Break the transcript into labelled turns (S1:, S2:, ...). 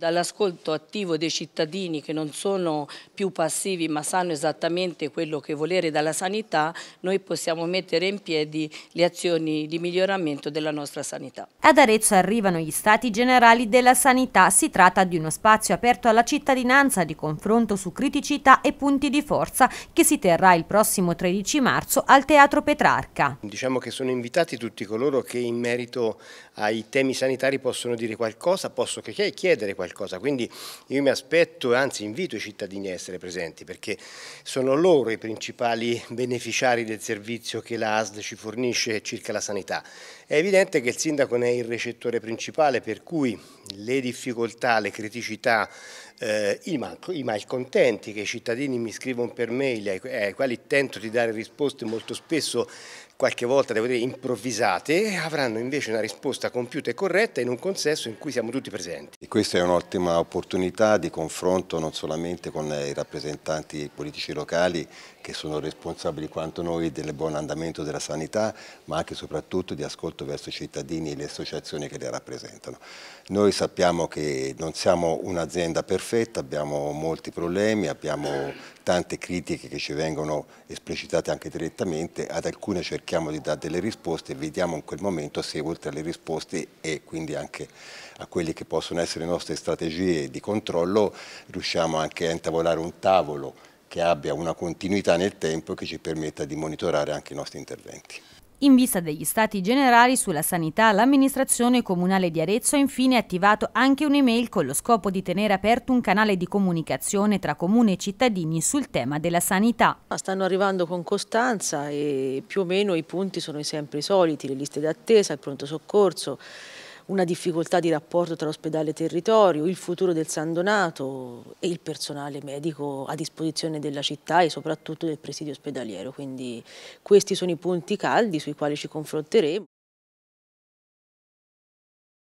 S1: dall'ascolto attivo dei cittadini che non sono più passivi ma sanno esattamente quello che volere dalla sanità, noi possiamo mettere in piedi le azioni di miglioramento della nostra sanità.
S2: Ad Arezzo arrivano gli stati generali della sanità, si tratta di uno spazio aperto alla cittadinanza di confronto su criticità e punti di forza che si terrà il prossimo 13 marzo al Teatro Petrarca. Diciamo
S3: che sono invitati tutti coloro che in merito ai temi sanitari possono dire qualcosa, possono chiedere qualcosa qualcosa. Quindi io mi aspetto, anzi invito i cittadini a essere presenti perché sono loro i principali beneficiari del servizio che la ASD ci fornisce circa la sanità. È evidente che il sindaco ne è il recettore principale per cui le difficoltà, le criticità, eh, i, malcontenti che i cittadini mi scrivono per mail, ai, ai quali tento di dare risposte molto spesso qualche volta devo dire improvvisate, avranno invece una risposta compiuta e corretta in un consesso in cui siamo tutti presenti.
S4: E questa è una un'ottima opportunità di confronto non solamente con eh, i rappresentanti politici locali che sono responsabili quanto noi del buon andamento della sanità, ma anche e soprattutto di ascolto verso i cittadini e le associazioni che le rappresentano. Noi sappiamo che non siamo un'azienda perfetta, abbiamo molti problemi, abbiamo tante critiche che ci vengono esplicitate anche direttamente, ad alcune cerchiamo di dare delle risposte e vediamo in quel momento se oltre alle risposte e quindi anche a quelle che possono essere le nostre strategie di controllo riusciamo anche a intavolare un tavolo che abbia una continuità nel tempo e che ci permetta di monitorare anche i nostri interventi.
S2: In vista degli stati generali sulla sanità, l'amministrazione comunale di Arezzo ha infine attivato anche un'email con lo scopo di tenere aperto un canale di comunicazione tra comune e cittadini sul tema della sanità. Stanno arrivando con costanza
S5: e più o meno i punti sono sempre i soliti, le liste d'attesa, il pronto soccorso, una difficoltà di rapporto tra ospedale e territorio, il futuro del San Donato e il personale medico a disposizione della città e soprattutto del presidio ospedaliero. Quindi questi sono i punti caldi sui quali ci confronteremo.